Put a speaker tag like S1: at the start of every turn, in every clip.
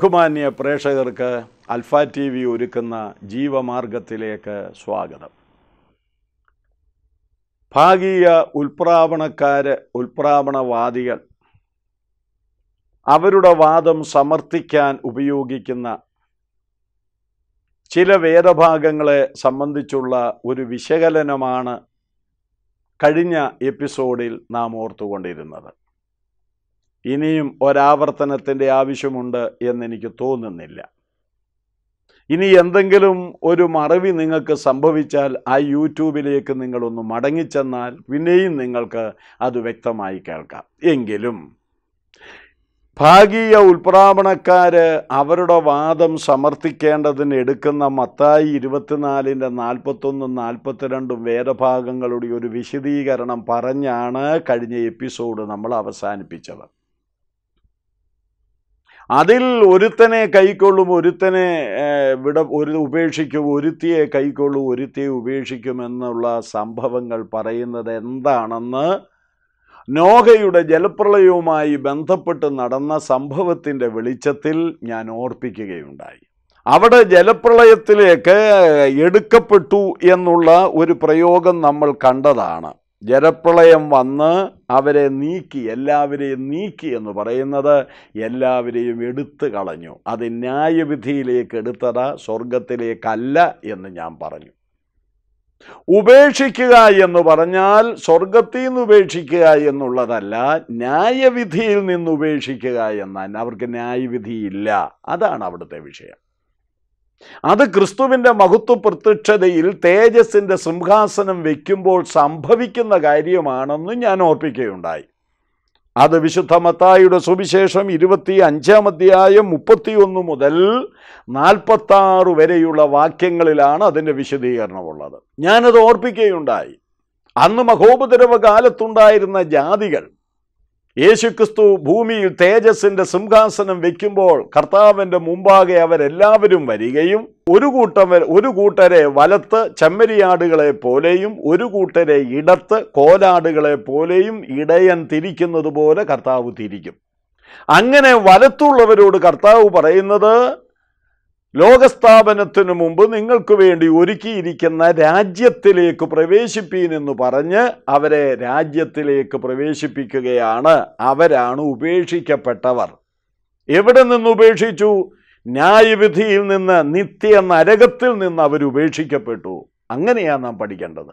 S1: ബഹുമാന്യ പ്രേക്ഷകർക്ക് അൽഫ T V ഒരുക്കുന്ന ജീവമാർഗത്തിലേക്ക് സ്വാഗതം ഭാഗീയ ഉൽപ്രാവണക്കാര് ഉൽപ്രാവണവാദികൾ അവരുടെ വാദം സമർത്ഥിക്കാൻ ഉപയോഗിക്കുന്ന ചില വേദഭാഗങ്ങളെ സംബന്ധിച്ചുള്ള ഒരു വിശകലനമാണ് കഴിഞ്ഞ എപ്പിസോഡിൽ നാം ഓർത്തുകൊണ്ടിരുന്നത് ഇനിയും ഒരാവർത്തനത്തിൻ്റെ ആവശ്യമുണ്ട് എന്നെനിക്ക് തോന്നുന്നില്ല ഇനി എന്തെങ്കിലും ഒരു മറവി നിങ്ങൾക്ക് സംഭവിച്ചാൽ ആ യൂട്യൂബിലേക്ക് നിങ്ങളൊന്ന് മടങ്ങിച്ചെന്നാൽ പിന്നെയും നിങ്ങൾക്ക് അത് വ്യക്തമായി കേൾക്കാം എങ്കിലും ഭാഗീയ ഉൽപ്രാപണക്കാർ അവരുടെ വാദം സമർത്ഥിക്കേണ്ടതിന് എടുക്കുന്ന മത്തായി ഇരുപത്തിനാലിൻ്റെ നാൽപ്പത്തൊന്നും നാൽപ്പത്തിരണ്ടും വേദഭാഗങ്ങളുടെ ഒരു വിശദീകരണം പറഞ്ഞാണ് കഴിഞ്ഞ എപ്പിസോഡ് നമ്മൾ അവസാനിപ്പിച്ചത് അതിൽ ഒരുത്തനെ കൈക്കൊള്ളും ഒരുത്തനെ വിട ഒരു ഉപേക്ഷിക്കും ഒരുത്തിയെ കൈക്കൊള്ളും ഒരുത്തിയെ ഉപേക്ഷിക്കുമെന്നുള്ള സംഭവങ്ങൾ പറയുന്നത് എന്താണെന്ന് നോഹയുടെ ജലപ്രളയവുമായി ബന്ധപ്പെട്ട് നടന്ന സംഭവത്തിൻ്റെ വെളിച്ചത്തിൽ ഞാൻ ഓർപ്പിക്കുകയുണ്ടായി അവിടെ ജലപ്രളയത്തിലേക്ക് എടുക്കപ്പെട്ടു എന്നുള്ള ഒരു പ്രയോഗം നമ്മൾ കണ്ടതാണ് ജലപ്രളയം വന്ന് അവരെ നീക്കി എല്ലാവരെയും നീക്കി എന്ന് പറയുന്നത് എല്ലാവരെയും എടുത്തു കളഞ്ഞു അത് ന്യായവിധിയിലേക്ക് എടുത്തത് സ്വർഗത്തിലേക്കല്ല എന്ന് ഞാൻ പറഞ്ഞു ഉപേക്ഷിക്കുക എന്ന് പറഞ്ഞാൽ സ്വർഗത്തിൽ നിന്ന് ഉപേക്ഷിക്കുക എന്നുള്ളതല്ല ന്യായവിധിയിൽ നിന്ന് ഉപേക്ഷിക്കുക എന്നാണ് അവർക്ക് ന്യായവിധിയില്ല അതാണ് അവിടുത്തെ വിഷയം അത് ക്രിസ്തുവിൻ്റെ മഹത്വ പ്രത്യക്ഷതയിൽ തേജസ്സിൻ്റെ സിംഹാസനം വയ്ക്കുമ്പോൾ സംഭവിക്കുന്ന കാര്യമാണെന്ന് ഞാൻ ഓർപ്പിക്കുകയുണ്ടായി അത് വിശുദ്ധ മത്തായിയുടെ സുവിശേഷം ഇരുപത്തി അഞ്ചാം അധ്യായം മുപ്പത്തിയൊന്ന് മുതൽ നാൽപ്പത്താറ് വരെയുള്ള വാക്യങ്ങളിലാണ് അതിൻ്റെ വിശദീകരണമുള്ളത് ഞാനത് ഓർപ്പിക്കുകയുണ്ടായി അന്ന് മഹോപദ്രവ കാലത്തുണ്ടായിരുന്ന ജാതികൾ യേശുക്രിസ്തു ഭൂമിയിൽ തേജസ്സിൻ്റെ സിംഹാസനം വയ്ക്കുമ്പോൾ കർത്താവിൻ്റെ മുമ്പാകെ അവരെല്ലാവരും വരികയും ഒരു കൂട്ടം ഒരു കൂട്ടരെ വലത്ത് ചെമ്മരിയാടുകളെ പോലെയും ഒരു കൂട്ടരെ ഇടത്ത് കോലാടുകളെ പോലെയും ഇടയൻ തിരിക്കുന്നത് പോലെ കർത്താവ് തിരിക്കും അങ്ങനെ വലത്തുള്ളവരോട് കർത്താവ് പറയുന്നത് ലോകസ്ഥാപനത്തിനു മുമ്പ് നിങ്ങൾക്ക് വേണ്ടി ഒരുക്കിയിരിക്കുന്ന രാജ്യത്തിലേക്ക് പ്രവേശിപ്പീൻ എന്ന് പറഞ്ഞ് അവരെ രാജ്യത്തിലേക്ക് പ്രവേശിപ്പിക്കുകയാണ് അവരാണ് ഉപേക്ഷിക്കപ്പെട്ടവർ എവിടെ നിന്ന് ഉപേക്ഷിച്ചു ന്യായവിധിയിൽ നിന്ന് നിത്യ നരകത്തിൽ നിന്ന് അവരുപേക്ഷിക്കപ്പെട്ടു ഉപേക്ഷിക്കപ്പെട്ടു അങ്ങനെയാണ് നാം പഠിക്കേണ്ടത്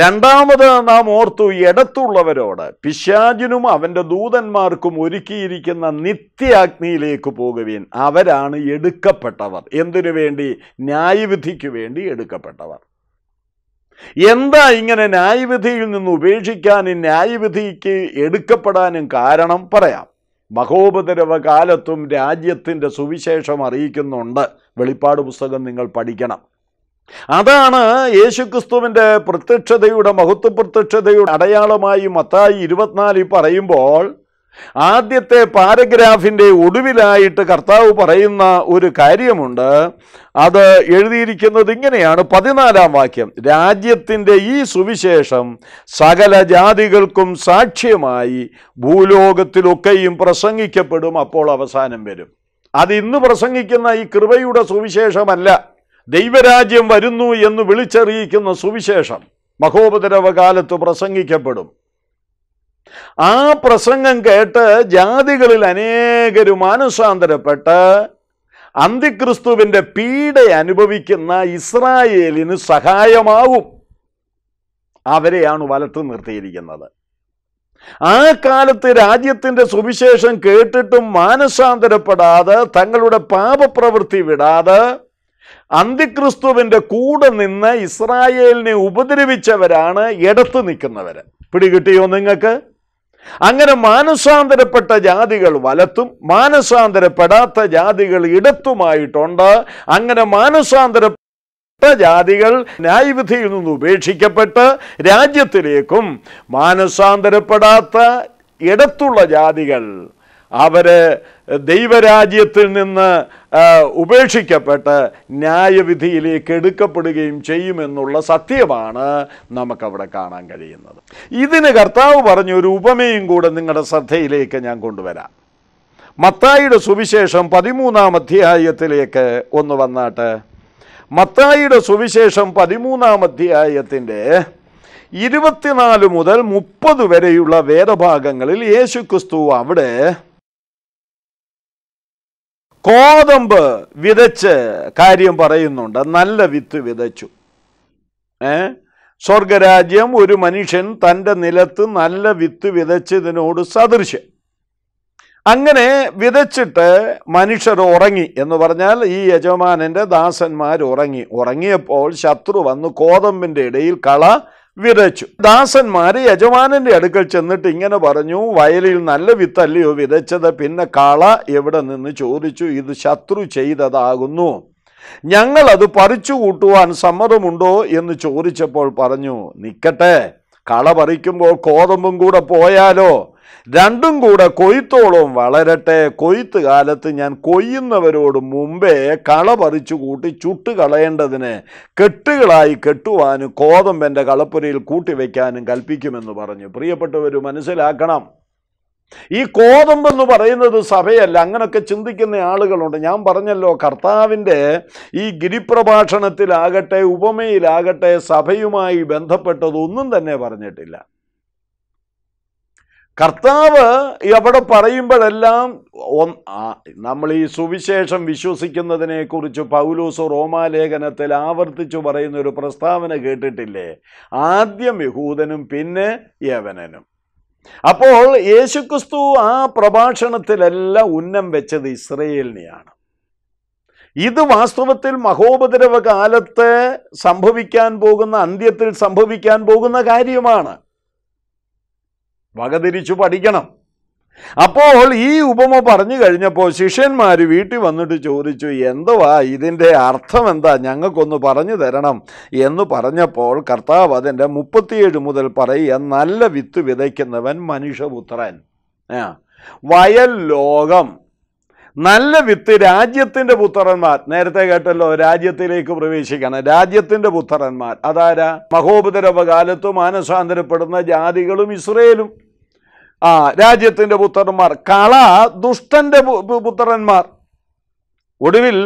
S1: രണ്ടാമത് നാം ഓർത്തു ഇടത്തുള്ളവരോട് പിശാജിനും അവൻ്റെ ദൂതന്മാർക്കും ഒരുക്കിയിരിക്കുന്ന നിത്യാഗ്നിയിലേക്ക് പോകുവീൻ അവരാണ് എടുക്കപ്പെട്ടവർ എന്തിനു വേണ്ടി ന്യായവിധിക്ക് വേണ്ടി എടുക്കപ്പെട്ടവർ എന്താ ഇങ്ങനെ ന്യായവിധിയിൽ നിന്ന് ഉപേക്ഷിക്കാനും ന്യായവിധിക്ക് എടുക്കപ്പെടാനും കാരണം പറയാം മഹോപദ്രവ കാലത്തും രാജ്യത്തിൻ്റെ സുവിശേഷം അറിയിക്കുന്നുണ്ട് വെളിപ്പാട് പുസ്തകം നിങ്ങൾ പഠിക്കണം അതാണ് യേശുക്രിസ്തുവിൻ്റെ പ്രത്യക്ഷതയുടെ മഹത്വ പ്രത്യക്ഷതയുടെ അടയാളമായി മത്തായി ഇരുപത്തിനാലിൽ പറയുമ്പോൾ ആദ്യത്തെ പാരഗ്രാഫിൻ്റെ ഒടുവിലായിട്ട് കർത്താവ് പറയുന്ന ഒരു കാര്യമുണ്ട് അത് എഴുതിയിരിക്കുന്നത് ഇങ്ങനെയാണ് പതിനാലാം വാക്യം രാജ്യത്തിൻ്റെ ഈ സുവിശേഷം സകല ജാതികൾക്കും സാക്ഷ്യമായി ഭൂലോകത്തിലൊക്കെയും പ്രസംഗിക്കപ്പെടും അപ്പോൾ അവസാനം വരും അത് ഇന്ന് പ്രസംഗിക്കുന്ന ഈ കൃപയുടെ സുവിശേഷമല്ല ദൈവരാജ്യം വരുന്നു എന്ന് വിളിച്ചറിയിക്കുന്ന സുവിശേഷം മഹോപദ്രവകാലത്ത് പ്രസംഗിക്കപ്പെടും ആ പ്രസംഗം കേട്ട് ജാതികളിൽ അനേകരും മാനസാന്തരപ്പെട്ട് അന്തിക്രിസ്തുവിൻ്റെ പീഡ അനുഭവിക്കുന്ന ഇസ്രായേലിന് സഹായമാവും അവരെയാണ് വലത്ത് നിർത്തിയിരിക്കുന്നത് ആ കാലത്ത് രാജ്യത്തിൻ്റെ സുവിശേഷം കേട്ടിട്ടും മാനസാന്തരപ്പെടാതെ തങ്ങളുടെ പാപപ്രവൃത്തി വിടാതെ അന്തിക്രിസ്തുവിൻ്റെ കൂടെ നിന്ന് ഇസ്രായേലിനെ ഉപദ്രവിച്ചവരാണ് എടുത്തു നിൽക്കുന്നവർ പിടികിട്ടിയോ നിങ്ങൾക്ക് അങ്ങനെ മാനസാന്തരപ്പെട്ട ജാതികൾ വലത്തും മാനസാന്തരപ്പെടാത്ത ജാതികൾ ഇടത്തുമായിട്ടുണ്ട് അങ്ങനെ മാനസാന്തര ജാതികൾ ന്യായവിധിയിൽ നിന്ന് ഉപേക്ഷിക്കപ്പെട്ട് രാജ്യത്തിലേക്കും മാനസാന്തരപ്പെടാത്ത ഇടത്തുള്ള ജാതികൾ അവര് ദൈവരാജ്യത്തിൽ നിന്ന് ഉപേക്ഷിക്കപ്പെട്ട് ന്യായവിധിയിലേക്ക് എടുക്കപ്പെടുകയും ചെയ്യുമെന്നുള്ള സത്യമാണ് നമുക്കവിടെ കാണാൻ കഴിയുന്നത് ഇതിന് കർത്താവ് പറഞ്ഞ ഒരു ഉപമയും കൂടെ നിങ്ങളുടെ ശ്രദ്ധയിലേക്ക് ഞാൻ കൊണ്ടുവരാം മത്തായിയുടെ സുവിശേഷം പതിമൂന്നാം അധ്യായത്തിലേക്ക് ഒന്ന് വന്നാട്ട് മത്തായിയുടെ സുവിശേഷം പതിമൂന്നാം അധ്യായത്തിൻ്റെ ഇരുപത്തിനാല് മുതൽ മുപ്പത് വരെയുള്ള വേദഭാഗങ്ങളിൽ യേശുക്രിസ്തു അവിടെ കോതമ്പ് വിതച്ച് കാര്യം പറയുന്നുണ്ട് നല്ല വിത്ത് വിതച്ചു ഏ സ്വർഗരാജ്യം ഒരു മനുഷ്യൻ തൻ്റെ നിലത്ത് നല്ല വിത്ത് വിതച്ചതിനോട് സദൃശ്യം അങ്ങനെ വിതച്ചിട്ട് മനുഷ്യർ ഉറങ്ങി എന്ന് പറഞ്ഞാൽ ഈ യജമാനൻ്റെ ദാസന്മാർ ഉറങ്ങി ഉറങ്ങിയപ്പോൾ ശത്രു വന്ന് കോതമ്പിൻ്റെ ഇടയിൽ കള വിതച്ചു ദാസന്മാർ യജമാനന്റെ അടുക്കൽ ചെന്നിട്ട് ഇങ്ങനെ പറഞ്ഞു വയലിൽ നല്ല വിത്തല്ലയോ വിതച്ചത് പിന്നെ കാള എവിടെ നിന്ന് ചോദിച്ചു ഇത് ശത്രു ചെയ്തതാകുന്നു ഞങ്ങൾ അത് പറിച്ചു കൂട്ടുവാൻ സമ്മതമുണ്ടോ എന്ന് ചോദിച്ചപ്പോൾ പറഞ്ഞു നിൽക്കട്ടെ കള പറിക്കുമ്പോൾ കോതമ്പും കൂടെ പോയാലോ രണ്ടും കൂടെ കൊയ്ത്തോളം വളരട്ടെ കൊയ്ത്ത് കാലത്ത് ഞാൻ കൊയ്യുന്നവരോട് മുമ്പേ കള പറിച്ചു കൂട്ടി ചുട്ട് കളയേണ്ടതിന് കെട്ടുകളായി കെട്ടുവാനും കോതമ്പൻ്റെ കളപ്പുരയിൽ കൂട്ടിവെക്കാനും കൽപ്പിക്കുമെന്ന് പറഞ്ഞു പ്രിയപ്പെട്ടവർ മനസ്സിലാക്കണം ഈ കോതമ്പെന്ന് പറയുന്നത് സഭയല്ല അങ്ങനൊക്കെ ചിന്തിക്കുന്ന ആളുകളുണ്ട് ഞാൻ പറഞ്ഞല്ലോ കർത്താവിൻ്റെ ഈ ഗിരിപ്രഭാഷണത്തിലാകട്ടെ ഉപമയിലാകട്ടെ സഭയുമായി ബന്ധപ്പെട്ടതൊന്നും തന്നെ പറഞ്ഞിട്ടില്ല കർത്താവ് അവിടെ പറയുമ്പോഴെല്ലാം നമ്മൾ ഈ സുവിശേഷം വിശ്വസിക്കുന്നതിനെക്കുറിച്ച് പൗലൂസ് റോമാലേഖനത്തിൽ ആവർത്തിച്ചു പറയുന്ന ഒരു പ്രസ്താവന കേട്ടിട്ടില്ലേ ആദ്യം യഹൂദനും പിന്നെ യവനനും അപ്പോൾ യേശുക്രിസ്തു ആ പ്രഭാഷണത്തിലെല്ലാം ഉന്നം വെച്ചത് ഇസ്രയേലിനെയാണ് ഇത് വാസ്തവത്തിൽ മഹോപദ്രവ കാലത്ത് സംഭവിക്കാൻ പോകുന്ന അന്ത്യത്തിൽ സംഭവിക്കാൻ പോകുന്ന കാര്യമാണ് വകതിരിച്ചു പഠിക്കണം അപ്പോൾ ഈ ഉപമ പറഞ്ഞു കഴിഞ്ഞപ്പോൾ ശിഷ്യന്മാർ വീട്ടിൽ വന്നിട്ട് ചോദിച്ചു എന്തുവാ ഇതിൻ്റെ അർത്ഥം എന്താ ഞങ്ങൾക്കൊന്ന് പറഞ്ഞു തരണം എന്ന് പറഞ്ഞപ്പോൾ കർത്താവ് അതിൻ്റെ മുപ്പത്തിയേഴ് മുതൽ പറയുക നല്ല വിത്ത് വിതയ്ക്കുന്നവൻ മനുഷ്യപുത്രൻ വയൽ ലോകം നല്ല വിത്ത് രാജ്യത്തിൻ്റെ പുത്രന്മാർ നേരത്തെ കേട്ടല്ലോ രാജ്യത്തിലേക്ക് പ്രവേശിക്കണം രാജ്യത്തിൻ്റെ പുത്രന്മാർ അതാരാ മഹോപദ്രവകാലത്ത് മാനസാന്തരപ്പെടുന്ന ജാതികളും ഇസ്രയേലും ആ രാജ്യത്തിൻ്റെ പുത്രന്മാർ കള ദുഷ്ടന്റെ പുത്രന്മാർ ഒടുവിൽ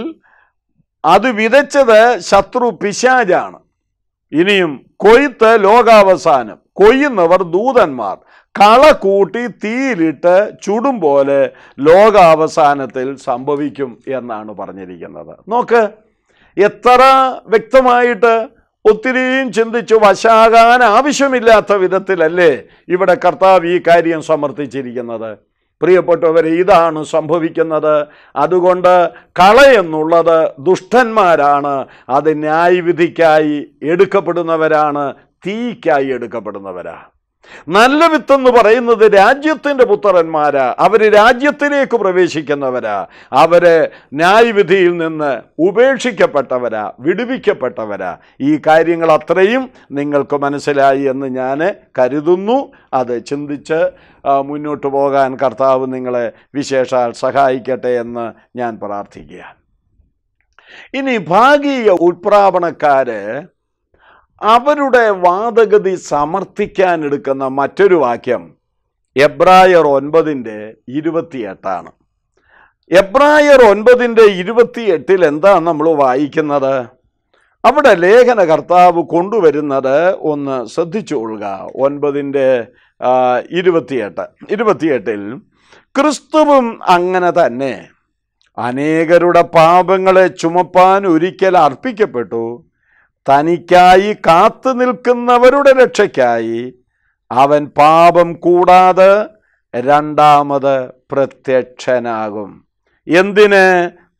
S1: അത് വിതച്ചത് ശത്രു പിശാജാണ് ഇനിയും കൊയ്ത്ത് ലോകാവസാനം കൊയ്യുന്നവർ ദൂതന്മാർ കള കൂട്ടി തീയിലിട്ട് ചുടും പോലെ ലോകാവസാനത്തിൽ സംഭവിക്കും എന്നാണ് പറഞ്ഞിരിക്കുന്നത് നോക്ക് എത്ര വ്യക്തമായിട്ട് ഒത്തിരിയും ചിന്തിച്ചു വശാകാൻ ആവശ്യമില്ലാത്ത വിധത്തിലല്ലേ ഇവിടെ കർത്താവ് ഈ കാര്യം സമർത്ഥിച്ചിരിക്കുന്നത് പ്രിയപ്പെട്ടവരെ ഇതാണ് സംഭവിക്കുന്നത് അതുകൊണ്ട് കളയെന്നുള്ളത് ദുഷ്ടന്മാരാണ് അത് ന്യായവിധിക്കായി എടുക്കപ്പെടുന്നവരാണ് തീക്കായി എടുക്കപ്പെടുന്നവരാണ് നല്ല വിത്തെന്ന് പറയുന്നത് രാജ്യത്തിൻ്റെ പുത്രന്മാരാ അവർ രാജ്യത്തിലേക്ക് പ്രവേശിക്കുന്നവരാ അവർ ന്യായവിധിയിൽ നിന്ന് ഉപേക്ഷിക്കപ്പെട്ടവരാ വിടുവിക്കപ്പെട്ടവരാ ഈ കാര്യങ്ങൾ അത്രയും നിങ്ങൾക്ക് മനസ്സിലായി എന്ന് ഞാൻ കരുതുന്നു അത് ചിന്തിച്ച് മുന്നോട്ട് പോകാൻ കർത്താവ് നിങ്ങളെ വിശേഷാൽ സഹായിക്കട്ടെ എന്ന് ഞാൻ പ്രാർത്ഥിക്കുക ഇനി ഭാഗീയ ഉത്പ്രാപണക്കാര് അവരുടെ വാദഗതി സമർത്ഥിക്കാൻ എടുക്കുന്ന മറ്റൊരു വാക്യം എബ്രായർ ഒൻപതിൻ്റെ ഇരുപത്തിയെട്ടാണ് എബ്രായർ ഒൻപതിൻ്റെ ഇരുപത്തിയെട്ടിൽ എന്താണ് നമ്മൾ വായിക്കുന്നത് അവിടെ ലേഖന കർത്താവ് കൊണ്ടുവരുന്നത് ഒന്ന് ശ്രദ്ധിച്ചുകൊള്ളുക ഒൻപതിൻ്റെ ഇരുപത്തിയെട്ട് ഇരുപത്തിയെട്ടിൽ ക്രിസ്തുവും അങ്ങനെ തന്നെ അനേകരുടെ പാപങ്ങളെ ചുമപ്പാൻ ഒരിക്കൽ അർപ്പിക്കപ്പെട്ടു തനിക്കായി കാത്തു നിൽക്കുന്നവരുടെ രക്ഷയ്ക്കായി അവൻ പാപം കൂടാതെ രണ്ടാമത് പ്രത്യക്ഷനാകും എന്തിന്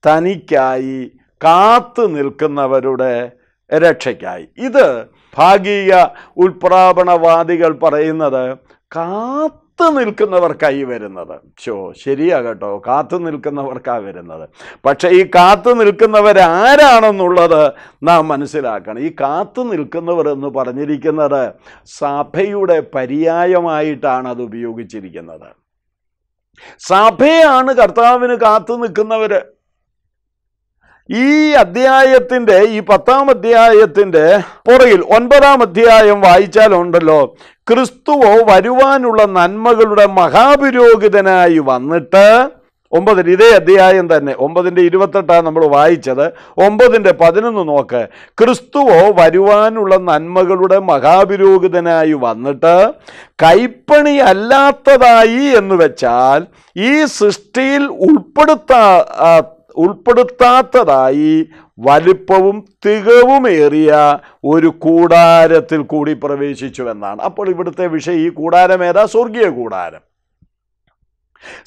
S1: തനിക്കായി കാത്തു നിൽക്കുന്നവരുടെ രക്ഷയ്ക്കായി ഇത് ഭാഗീയ ഉൽപ്രാപണവാദികൾ പറയുന്നത് കാത്തു കാത്തു നിൽക്കുന്നവർക്കായി വരുന്നത് ശോ ശരിയാ കേട്ടോ കാത്തു നിൽക്കുന്നവർക്കാണ് വരുന്നത് പക്ഷേ ഈ കാത്തു നിൽക്കുന്നവരാരാണെന്നുള്ളത് നാം മനസ്സിലാക്കണം ഈ കാത്തു നിൽക്കുന്നവർ എന്ന് പറഞ്ഞിരിക്കുന്നത് സഭയുടെ പര്യായമായിട്ടാണ് അത് ഉപയോഗിച്ചിരിക്കുന്നത് സഭയാണ് കർത്താവിന് കാത്തു നിൽക്കുന്നവർ ഈ അധ്യായത്തിന്റെ ഈ പത്താം അധ്യായത്തിന്റെ പുറകിൽ ഒൻപതാം അധ്യായം വായിച്ചാലുണ്ടല്ലോ ക്രിസ്തുവോ വരുവാനുള്ള നന്മകളുടെ മഹാപുരോഹിതനായി വന്നിട്ട് ഒമ്പതിൽ ഇതേ അധ്യായം തന്നെ ഒമ്പതിൻ്റെ ഇരുപത്തെട്ടാണ് നമ്മൾ വായിച്ചത് ഒമ്പതിൻ്റെ പതിനൊന്ന് നോക്ക് ക്രിസ്തുവോ വരുവാനുള്ള നന്മകളുടെ മഹാപുരോഹിതനായി വന്നിട്ട് കൈപ്പണി അല്ലാത്തതായി എന്ന് വെച്ചാൽ ഈ സൃഷ്ടിയിൽ ഉൾപ്പെടുത്താ ഉൾപ്പെടുത്താത്തതായി വലിപ്പവും തികവുമേറിയ ഒരു കൂടാരത്തിൽ കൂടി പ്രവേശിച്ചുവെന്നാണ് അപ്പോൾ ഇവിടുത്തെ വിഷയം ഈ കൂടാരമേതാ സ്വർഗീയ കൂടാരം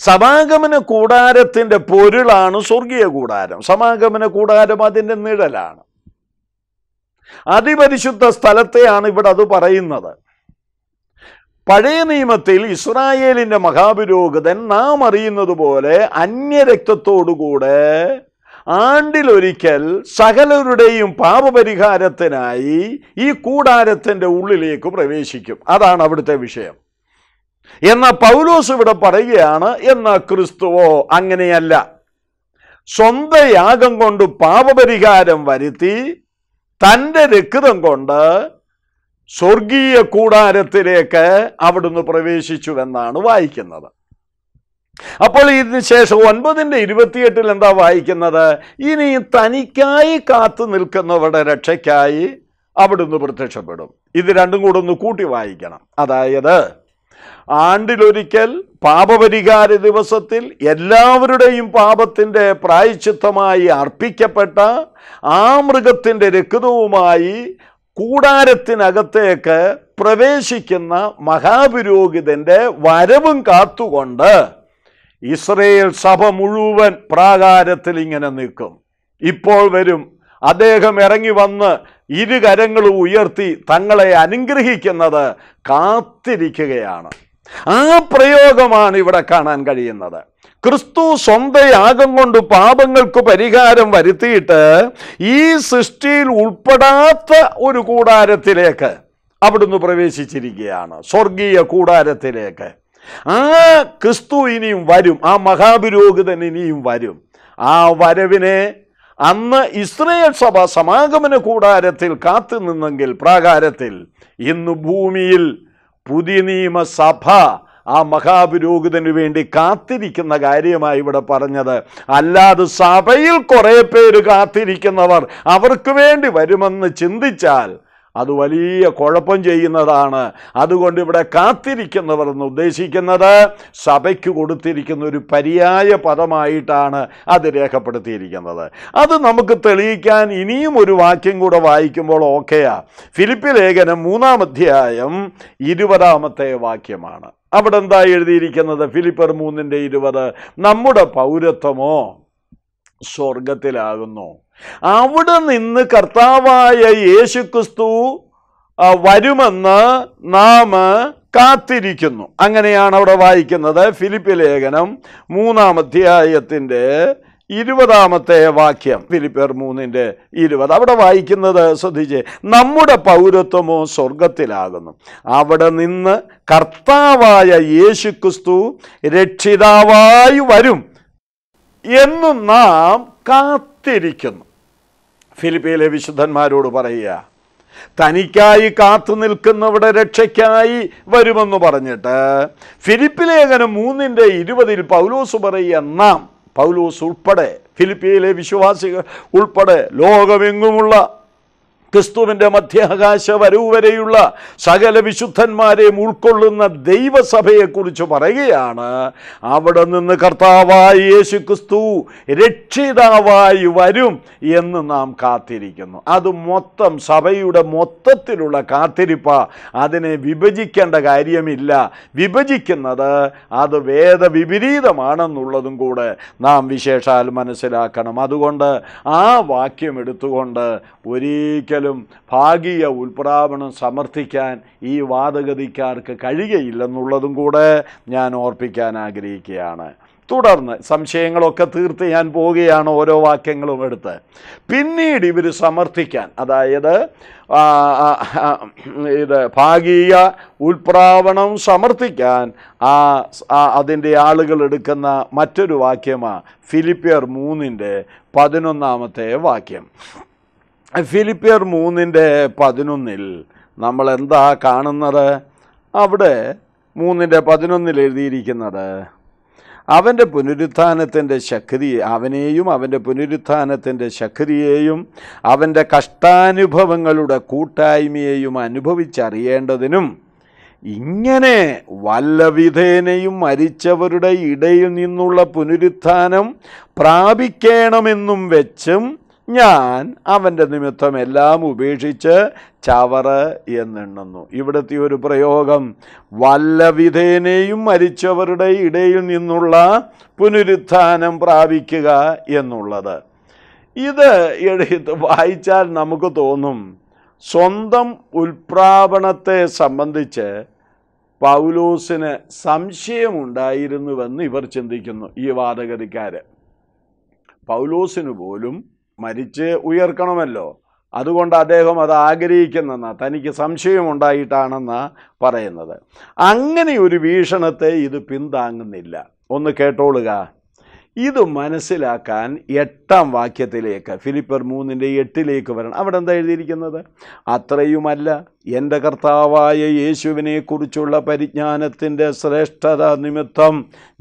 S1: സമാഗമന കൂടാരത്തിൻ്റെ പൊരുളാണ് സ്വർഗീയ കൂടാരം സമാഗമന കൂടാരം അതിൻ്റെ നിഴലാണ് അതിപരിശുദ്ധ സ്ഥലത്തെയാണ് ഇവിടെ അത് പറയുന്നത് പഴയ നിയമത്തിൽ ഇസ്രായേലിൻ്റെ മഹാപുരോഹിതൻ നാം അറിയുന്നത് പോലെ അന്യരക്തത്തോടുകൂടെ ആണ്ടിലൊരിക്കൽ സകലരുടെയും പാപപരിഹാരത്തിനായി ഈ കൂടാരത്തിൻ്റെ ഉള്ളിലേക്ക് പ്രവേശിക്കും അതാണ് അവിടുത്തെ വിഷയം എന്നാൽ പൗലോസ് ഇവിടെ പറയുകയാണ് എന്നാൽ ക്രിസ്തുവോ അങ്ങനെയല്ല സ്വന്തം യാഗം കൊണ്ട് പാപപരിഹാരം വരുത്തി തൻ്റെ രക്തം കൊണ്ട് സ്വർഗീയ കൂടാരത്തിലേക്ക് അവിടുന്ന് പ്രവേശിച്ചുവെന്നാണ് വായിക്കുന്നത് അപ്പോൾ ഇതിന് ശേഷം ഒൻപതിൻ്റെ ഇരുപത്തിയെട്ടിൽ എന്താ വായിക്കുന്നത് ഇനി തനിക്കായി കാത്തു നിൽക്കുന്നവരുടെ രക്ഷയ്ക്കായി അവിടുന്ന് പ്രത്യക്ഷപ്പെടും ഇത് രണ്ടും കൂടെ ഒന്ന് കൂട്ടി വായിക്കണം അതായത് ആണ്ടിലൊരിക്കൽ പാപപരിഹാര ദിവസത്തിൽ എല്ലാവരുടെയും പാപത്തിൻ്റെ പ്രായച്ചിത്തമായി അർപ്പിക്കപ്പെട്ട ആ മൃഗത്തിൻ്റെ രക്തവുമായി കൂടാരത്തിനകത്തേക്ക് പ്രവേശിക്കുന്ന മഹാപുരോഹിതന്റെ വരവും കാത്തുകൊണ്ട് ഇസ്രയേൽ സഭ മുഴുവൻ പ്രാകാരത്തിൽ ഇങ്ങനെ നിൽക്കും ഇപ്പോൾ വരും അദ്ദേഹം ഇറങ്ങി വന്ന് ഇരുകരങ്ങളും ഉയർത്തി തങ്ങളെ അനുഗ്രഹിക്കുന്നത് കാത്തിരിക്കുകയാണ് ആ പ്രയോഗമാണ് ഇവിടെ കാണാൻ കഴിയുന്നത് ക്രിസ്തു സ്വന്തം യാഗം കൊണ്ട് പാപങ്ങൾക്ക് പരിഹാരം വരുത്തിയിട്ട് ഈ സൃഷ്ടിയിൽ ഉൾപ്പെടാത്ത ഒരു കൂടാരത്തിലേക്ക് അവിടുന്ന് പ്രവേശിച്ചിരിക്കുകയാണ് സ്വർഗീയ കൂടാരത്തിലേക്ക് ആ ക്രിസ്തു ഇനിയും വരും ആ മഹാപുരോഹിതൻ ഇനിയും വരും ആ വരവിനെ അന്ന് ഇസ്രയേൽ സഭ സമാഗമന കൂടാരത്തിൽ കാത്തു നിന്നെങ്കിൽ പ്രാകാരത്തിൽ ഇന്ന് ഭൂമിയിൽ പുതിയ നിയമസഭ ആ മഹാപുരോഹിതന് വേണ്ടി കാത്തിരിക്കുന്ന കാര്യമായി ഇവിടെ പറഞ്ഞത് അല്ലാതെ സഭയിൽ കുറേ പേര് കാത്തിരിക്കുന്നവർ അവർക്ക് വേണ്ടി വരുമെന്ന് ചിന്തിച്ചാൽ അത് വലിയ കുഴപ്പം ചെയ്യുന്നതാണ് അതുകൊണ്ട് ഇവിടെ കാത്തിരിക്കുന്നവർ എന്ന് ഉദ്ദേശിക്കുന്നത് സഭയ്ക്ക് കൊടുത്തിരിക്കുന്ന ഒരു പര്യായ പദമായിട്ടാണ് അത് രേഖപ്പെടുത്തിയിരിക്കുന്നത് അത് നമുക്ക് തെളിയിക്കാൻ ഇനിയും ഒരു വാക്യം കൂടെ വായിക്കുമ്പോൾ ഓക്കെയാ ഫിലിപ്പ് ലേഖനം മൂന്നാം അധ്യായം ഇരുപതാമത്തെ വാക്യമാണ് അവിടെ എന്താ എഴുതിയിരിക്കുന്നത് ഫിലിപ്പർ മൂന്നിൻ്റെ ഇരുപത് നമ്മുടെ പൗരത്വമോ സ്വർഗത്തിലാകുന്നു അവിടെ നിന്ന് കർത്താവായ യേശുക്രിസ്തു വരുമെന്ന് നാം കാത്തിരിക്കുന്നു അങ്ങനെയാണ് അവിടെ വായിക്കുന്നത് ഫിലിപ്പ് ലേഖനം മൂന്നാം അധ്യായത്തിൻ്റെ ഇരുപതാമത്തെ വാക്യം ഫിലിപ്പർ മൂന്നിൻ്റെ ഇരുപത് അവിടെ വായിക്കുന്നത് ശ്രദ്ധിച്ച് നമ്മുടെ പൗരത്വമോ സ്വർഗത്തിലാകുന്നു അവിടെ നിന്ന് കർത്താവായ യേശുക്രിസ്തു രക്ഷിതാവായി വരും എന്നും നാം കാത്തിരിക്കുന്നു ഫിലിപ്പിയിലെ വിശുദ്ധന്മാരോട് പറയുക തനിക്കായി കാത്തു നിൽക്കുന്നവിടെ രക്ഷയ്ക്കായി വരുമെന്ന് പറഞ്ഞിട്ട് ഫിലിപ്പിലേഖനം ലേഖനം മൂന്നിൻ്റെ ഇരുപതിൽ പൗലോസ് പറയുക നാം പൗലോസ് ഉൾപ്പെടെ ഫിലിപ്പിയിലെ വിശ്വാസികൾ ഉൾപ്പെടെ ലോകമെങ്ങുമുള്ള ക്രിസ്തുവിൻ്റെ മധ്യാകാശ വരെയുള്ള സകല വിശുദ്ധന്മാരെയും ഉൾക്കൊള്ളുന്ന ദൈവസഭയെക്കുറിച്ച് പറയുകയാണ് അവിടെ നിന്ന് കർത്താവായി യേശു ക്രിസ്തു രക്ഷിതാവായി വരും എന്ന് നാം കാത്തിരിക്കുന്നു അത് മൊത്തം സഭയുടെ മൊത്തത്തിലുള്ള കാത്തിരിപ്പ അതിനെ വിഭജിക്കേണ്ട കാര്യമില്ല വിഭജിക്കുന്നത് അത് വേദവിപരീതമാണെന്നുള്ളതും കൂടെ നാം വിശേഷാൽ മനസ്സിലാക്കണം അതുകൊണ്ട് ആ വാക്യം എടുത്തുകൊണ്ട് ഒരിക്കൽ ഒരിക്കലും ഭാഗീയ ഉൽപ്രാവണം സമർത്ഥിക്കാൻ ഈ വാദഗതിക്കാർക്ക് കഴിയുകയില്ലെന്നുള്ളതും കൂടെ ഞാൻ ഓർപ്പിക്കാൻ ആഗ്രഹിക്കുകയാണ് തുടർന്ന് സംശയങ്ങളൊക്കെ തീർത്ത് ഞാൻ പോവുകയാണ് ഓരോ വാക്യങ്ങളും എടുത്ത് പിന്നീട് ഇവർ സമർത്ഥിക്കാൻ അതായത് ഇത് ഭാഗീയ ഉൽപ്രാവണം സമർത്ഥിക്കാൻ ആ അതിൻ്റെ ആളുകൾ എടുക്കുന്ന മറ്റൊരു വാക്യമാണ് ഫിലിപ്പിയർ മൂന്നിൻ്റെ പതിനൊന്നാമത്തെ വാക്യം ഫിലിപ്പിയർ മൂന്നിൻ്റെ പതിനൊന്നിൽ നമ്മൾ എന്താ കാണുന്നത് അവിടെ മൂന്നിൻ്റെ പതിനൊന്നിൽ എഴുതിയിരിക്കുന്നത് അവൻ്റെ പുനരുത്ഥാനത്തിൻ്റെ ശക്തി അവനെയും അവൻ്റെ പുനരുത്ഥാനത്തിൻ്റെ ശക്തിയെയും അവൻ്റെ കഷ്ടാനുഭവങ്ങളുടെ കൂട്ടായ്മയെയും അനുഭവിച്ചറിയേണ്ടതിനും ഇങ്ങനെ വല്ലവിധേനയും മരിച്ചവരുടെ ഇടയിൽ നിന്നുള്ള പുനരുത്ഥാനം പ്രാപിക്കണമെന്നും വെച്ചും ഞാൻ അവൻ്റെ നിമിത്തം എല്ലാം ഉപേക്ഷിച്ച് ചവറ് എന്നെണ്ണുന്നു ഇവിടുത്തെ ഒരു പ്രയോഗം വല്ലവിധേനയും മരിച്ചവരുടെ ഇടയിൽ നിന്നുള്ള പുനരുത്ഥാനം പ്രാപിക്കുക എന്നുള്ളത് ഇത് എഴുത്ത് വായിച്ചാൽ നമുക്ക് തോന്നും സ്വന്തം ഉൽപ്രാപണത്തെ സംബന്ധിച്ച് പൗലോസിന് സംശയമുണ്ടായിരുന്നുവെന്ന് ഇവർ ചിന്തിക്കുന്നു ഈ വാദഗതിക്കാർ പൗലോസിന് പോലും മരിച്ച് ഉയർക്കണമല്ലോ അതുകൊണ്ട് അദ്ദേഹം അത് ആഗ്രഹിക്കുന്നെന്ന തനിക്ക് സംശയം ഉണ്ടായിട്ടാണെന്ന് പറയുന്നത് അങ്ങനെ ഒരു വീക്ഷണത്തെ ഇത് പിന്താങ്ങുന്നില്ല ഒന്ന് കേട്ടോളുക ഇത് മനസ്സിലാക്കാൻ എട്ടാം വാക്യത്തിലേക്ക് ഫിലിപ്പർ മൂന്നിൻ്റെ എട്ടിലേക്ക് വരണം അവിടെ എന്താ എഴുതിയിരിക്കുന്നത് അത്രയുമല്ല എൻ്റെ കർത്താവായ യേശുവിനെക്കുറിച്ചുള്ള പരിജ്ഞാനത്തിൻ്റെ ശ്രേഷ്ഠത നിമിത്തം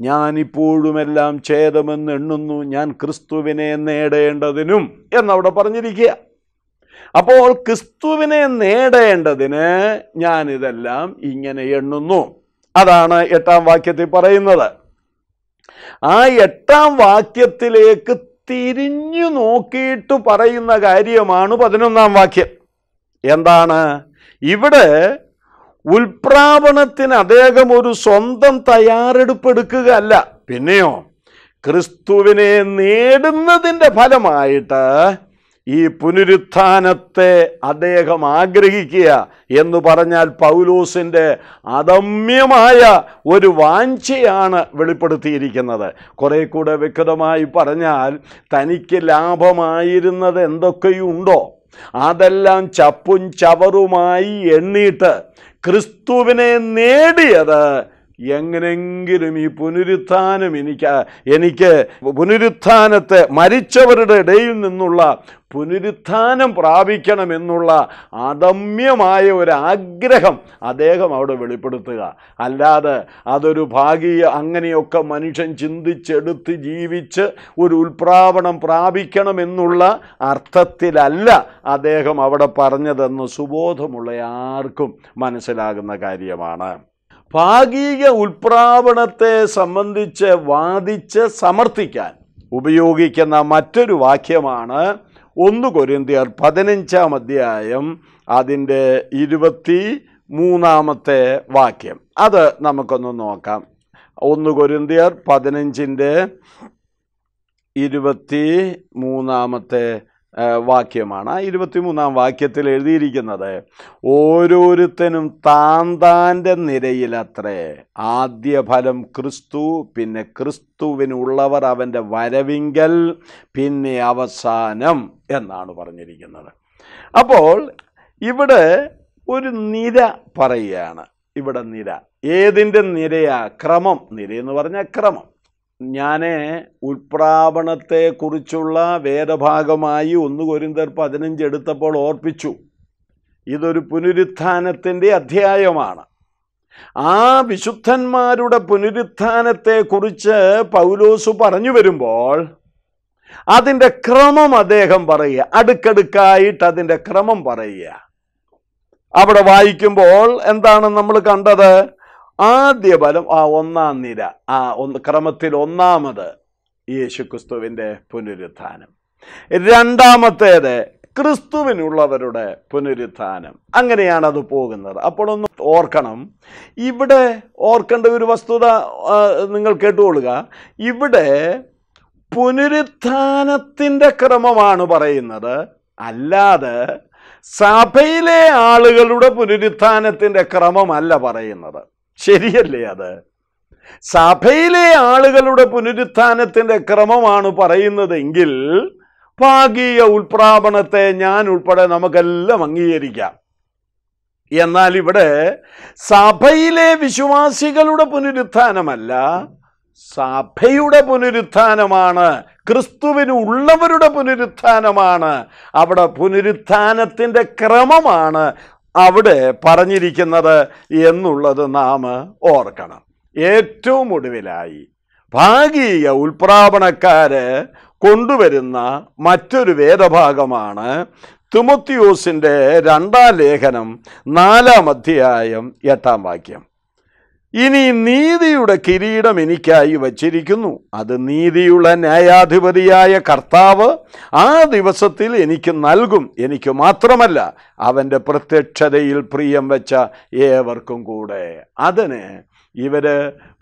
S1: ഞാനിപ്പോഴുമെല്ലാം ഛേദമെന്ന് എണ്ണുന്നു ഞാൻ ക്രിസ്തുവിനെ നേടേണ്ടതിനും എന്നവിടെ പറഞ്ഞിരിക്കുക അപ്പോൾ ക്രിസ്തുവിനെ നേടേണ്ടതിന് ഞാനിതെല്ലാം ഇങ്ങനെ എണ്ണുന്നു അതാണ് എട്ടാം വാക്യത്തിൽ പറയുന്നത് ആ എട്ടാം വാക്യത്തിലേക്ക് തിരിഞ്ഞു നോക്കിയിട്ട് പറയുന്ന കാര്യമാണ് പതിനൊന്നാം വാക്യം എന്താണ് ഇവിടെ ഉൽപ്രാപണത്തിന് അദ്ദേഹം ഒരു സ്വന്തം തയ്യാറെടുപ്പെടുക്കുകയല്ല പിന്നെയോ ക്രിസ്തുവിനെ നേടുന്നതിൻ്റെ ഫലമായിട്ട് ഈ പുനരുത്ഥാനത്തെ അദ്ദേഹം ആഗ്രഹിക്കുക എന്ന് പറഞ്ഞാൽ പൗലോസിൻ്റെ അദമ്യമായ ഒരു വാഞ്ചയാണ് വെളിപ്പെടുത്തിയിരിക്കുന്നത് കുറേ കൂടെ വ്യക്തമായി പറഞ്ഞാൽ തനിക്ക് ലാഭമായിരുന്നത് എന്തൊക്കെയുണ്ടോ അതെല്ലാം ചപ്പും ചവറുമായി എണ്ണിയിട്ട് ക്രിസ്തുവിനെ നേടിയത് എങ്ങനെങ്കിലും ഈ പുനരുത്ഥാനം എനിക്ക് എനിക്ക് പുനരുത്ഥാനത്തെ മരിച്ചവരുടെ ഇടയിൽ നിന്നുള്ള പുനരുത്ഥാനം പ്രാപിക്കണമെന്നുള്ള അദമ്യമായ ഒരു ആഗ്രഹം അദ്ദേഹം അവിടെ വെളിപ്പെടുത്തുക അല്ലാതെ അതൊരു ഭാഗീയ അങ്ങനെയൊക്കെ മനുഷ്യൻ ചിന്തിച്ചെടുത്ത് ജീവിച്ച് ഒരു ഉൽപ്രാവണം പ്രാപിക്കണമെന്നുള്ള അർത്ഥത്തിലല്ല അദ്ദേഹം അവിടെ പറഞ്ഞതെന്ന് സുബോധമുള്ള ആർക്കും മനസ്സിലാകുന്ന കാര്യമാണ് ഭാഗിക ഉൽപ്രാവണത്തെ സംബന്ധിച്ച് വാദിച്ച് സമർത്ഥിക്കാൻ ഉപയോഗിക്കുന്ന മറ്റൊരു വാക്യമാണ് ഒന്ന് കൊരിന്തിയർ പതിനഞ്ചാം അധ്യായം അതിൻ്റെ ഇരുപത്തി മൂന്നാമത്തെ വാക്യം അത് നമുക്കൊന്ന് നോക്കാം ഒന്ന് കൊരിന്തിയർ പതിനഞ്ചിൻ്റെ ഇരുപത്തി മൂന്നാമത്തെ വാക്യമാണ് ആ ഇരുപത്തിമൂന്നാം വാക്യത്തിൽ എഴുതിയിരിക്കുന്നത് ഓരോരുത്തനും താന്താൻ്റെ നിരയിലത്രേ ആദ്യ ഫലം ക്രിസ്തു പിന്നെ ക്രിസ്തുവിനുള്ളവർ അവൻ്റെ വരവിങ്കൽ പിന്നെ അവസാനം എന്നാണ് പറഞ്ഞിരിക്കുന്നത് അപ്പോൾ ഇവിടെ ഒരു നിര പറയുകയാണ് ഇവിടെ നിര ഏതിൻ്റെ നിരയാ ക്രമം നിര എന്ന് പറഞ്ഞാൽ ക്രമം ഞാൻ ഉത്പ്രാപണത്തെക്കുറിച്ചുള്ള വേദഭാഗമായി ഒന്ന് കൊരിന്തർ പതിനഞ്ച് എടുത്തപ്പോൾ ഓർപ്പിച്ചു ഇതൊരു പുനരുത്ഥാനത്തിൻ്റെ അധ്യായമാണ് ആ വിശുദ്ധന്മാരുടെ പുനരുത്ഥാനത്തെക്കുറിച്ച് പൗലോസ് പറഞ്ഞു വരുമ്പോൾ അതിൻ്റെ ക്രമം അദ്ദേഹം പറയുക അടുക്കടുക്കായിട്ട് അതിൻ്റെ ക്രമം പറയുക അവിടെ വായിക്കുമ്പോൾ എന്താണ് നമ്മൾ കണ്ടത് ആദ്യ ബലം ആ ഒന്നാം നിര ആ ഒന്ന് ക്രമത്തിൽ ഒന്നാമത് യേശുക്രിസ്തുവിൻ്റെ പുനരുത്ഥാനം രണ്ടാമത്തേത് ക്രിസ്തുവിനുള്ളവരുടെ പുനരുത്ഥാനം അങ്ങനെയാണ് അത് പോകുന്നത് അപ്പോഴൊന്ന് ഓർക്കണം ഇവിടെ ഓർക്കേണ്ട ഒരു വസ്തുത നിങ്ങൾ കേട്ടുകൊള്ളുക ഇവിടെ പുനരുത്ഥാനത്തിൻ്റെ ക്രമമാണ് പറയുന്നത് അല്ലാതെ സഭയിലെ ആളുകളുടെ പുനരുത്ഥാനത്തിൻ്റെ ക്രമമല്ല പറയുന്നത് ശരിയല്ലേ അത് സഭയിലെ ആളുകളുടെ പുനരുത്ഥാനത്തിൻ്റെ ക്രമമാണ് പറയുന്നതെങ്കിൽ ഭാഗീയ ഉൾപ്രാപണത്തെ ഞാൻ ഉൾപ്പെടെ നമുക്കെല്ലാം അംഗീകരിക്കാം എന്നാൽ ഇവിടെ സഭയിലെ വിശ്വാസികളുടെ പുനരുത്ഥാനമല്ല സഭയുടെ പുനരുത്ഥാനമാണ് ക്രിസ്തുവിന് ഉള്ളവരുടെ പുനരുത്ഥാനമാണ് അവിടെ പുനരുത്ഥാനത്തിൻ്റെ ക്രമമാണ് അവിടെ പറഞ്ഞിരിക്കുന്നത് എന്നുള്ളത് നാം ഓർക്കണം ഏറ്റവും ഒടുവിലായി ഭാഗിക ഉൽപ്രാപണക്കാര് കൊണ്ടുവരുന്ന മറ്റൊരു വേദഭാഗമാണ് തിമോത്തിയോസിൻ്റെ രണ്ടാം ലേഖനം നാലാം അധ്യായം എട്ടാം വാക്യം ഇനി നീതിയുടെ കിരീടം എനിക്കായി വച്ചിരിക്കുന്നു അത് നീതിയുള്ള ന്യായാധിപതിയായ കർത്താവ് ആ ദിവസത്തിൽ എനിക്ക് നൽകും എനിക്ക് മാത്രമല്ല അവൻ്റെ പ്രത്യക്ഷതയിൽ പ്രിയം വെച്ച ഏവർക്കും കൂടെ അതിന് ഇവർ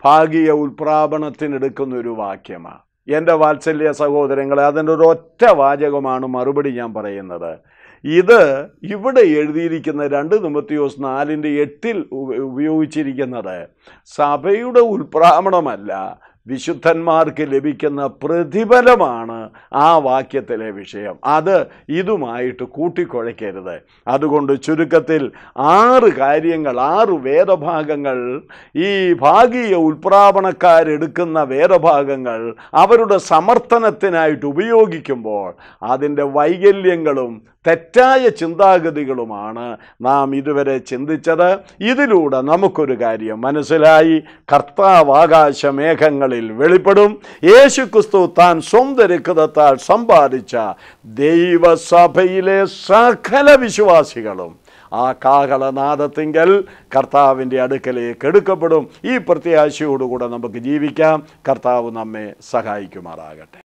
S1: ഭാഗീയ ഉൽപ്രാപണത്തിനെടുക്കുന്ന ഒരു വാക്യമാണ് എൻ്റെ വാത്സല്യ സഹോദരങ്ങളെ അതിൻ്റെ ഒരു ഒറ്റ വാചകമാണ് മറുപടി ഞാൻ പറയുന്നത് ഇത് ഇവിടെ എഴുതിയിരിക്കുന്ന രണ്ട് നിമത്തിയോസ് നാലിൻ്റെ എട്ടിൽ ഉപയോഗിച്ചിരിക്കുന്നത് സഭയുടെ ഉൽപ്രാമണമല്ല വിശുദ്ധന്മാർക്ക് ലഭിക്കുന്ന പ്രതിഫലമാണ് ആ വാക്യത്തിലെ വിഷയം അത് ഇതുമായിട്ട് കൂട്ടിക്കുഴയ്ക്കരുത് അതുകൊണ്ട് ചുരുക്കത്തിൽ ആറ് കാര്യങ്ങൾ ആറ് വേദഭാഗങ്ങൾ ഈ ഭാഗീയ ഉൽപ്രാവണക്കാരെടുക്കുന്ന വേദഭാഗങ്ങൾ അവരുടെ സമർത്ഥനത്തിനായിട്ട് ഉപയോഗിക്കുമ്പോൾ അതിൻ്റെ വൈകല്യങ്ങളും തെറ്റായ ചിന്താഗതികളുമാണ് നാം ഇതുവരെ ചിന്തിച്ചത് ഇതിലൂടെ നമുക്കൊരു കാര്യം മനസ്സിലായി കർത്താവകാശ മേഘങ്ങളിൽ നാളിൽ വെളിപ്പെടും യേശു ക്രിസ്തു താൻ സ്വന്തം രക്തത്താൽ സമ്പാദിച്ച ദൈവസഭയിലെ സകല വിശ്വാസികളും ആ കാഹളനാദത്തിങ്കൽ കർത്താവിൻ്റെ അടുക്കലേക്ക് എടുക്കപ്പെടും ഈ പ്രത്യാശയോടുകൂടെ നമുക്ക് ജീവിക്കാം കർത്താവ് നമ്മെ സഹായിക്കുമാറാകട്ടെ